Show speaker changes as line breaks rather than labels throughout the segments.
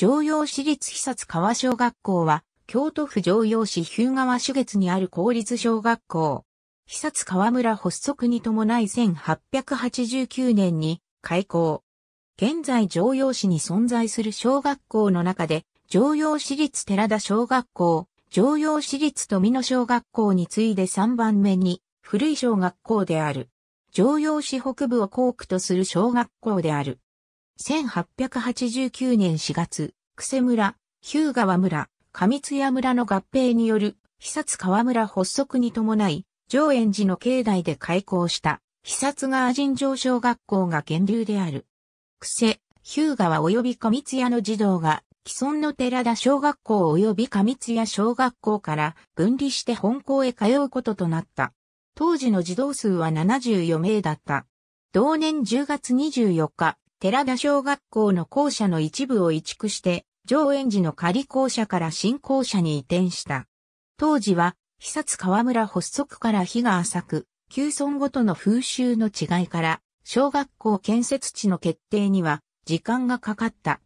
常用市立久津川小学校は、京都府常用市日向川主月にある公立小学校。久津川村発足に伴い1889年に開校。現在常用市に存在する小学校の中で、常用市立寺田小学校、常用市立富野小学校に次いで3番目に古い小学校である。常用市北部を校区とする小学校である。1889年4月、久世村、日向川村、上津屋村の合併による、久津川村発足に伴い、上園寺の境内で開校した、久津川人城小学校が源流である。久世、日向川及び上津屋の児童が、既存の寺田小学校及び上津屋小学校から分離して本校へ通うこととなった。当時の児童数は74名だった。同年10月24日、寺田小学校の校舎の一部を移築して、上園寺の仮校舎から新校舎に移転した。当時は、被殺河村発足から日が浅く、旧村ごとの風習の違いから、小学校建設地の決定には、時間がかかった。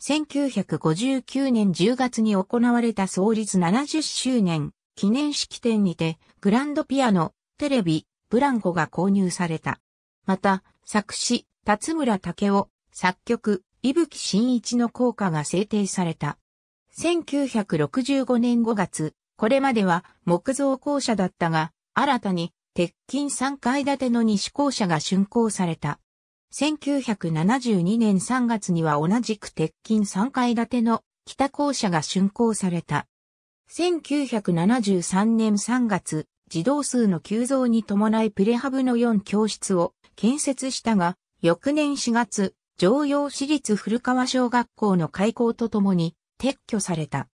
1959年10月に行われた創立70周年記念式典にて、グランドピアノ、テレビ、ブランコが購入された。また、作詞、辰村武雄、作曲、伊吹新一の効果が制定された。1965年5月、これまでは木造校舎だったが、新たに鉄筋3階建ての西校舎が竣工された。1972年3月には同じく鉄筋3階建ての北校舎が竣工された。1973年3月、児童数の急増に伴いプレハブの4教室を建設したが、翌年4月、常陽市立古川小学校の開校とともに撤去された。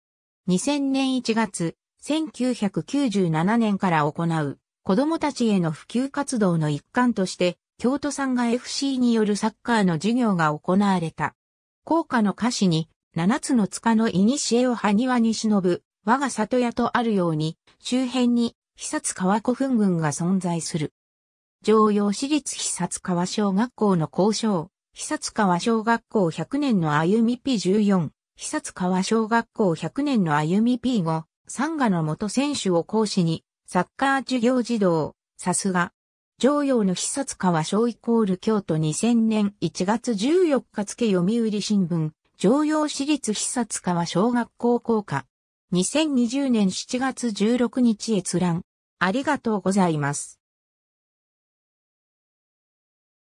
2000年1月、1997年から行う子供たちへの普及活動の一環として、京都さんが FC によるサッカーの授業が行われた。校歌の歌詞に、七つの塚の古を埴輪に忍ぶ、我が里屋とあるように、周辺に、久津川古墳群が存在する。常用市立久津川小学校の校章、久津川小学校100年の歩み P14、久津川小学校100年の歩み P5、参加の元選手を講師に、サッカー授業児童、さすが。常用の久津川小イコール京都2000年1月14日付読売新聞、常用市立久津川小学校校歌。2020年7月16日閲覧。ありがとうございます。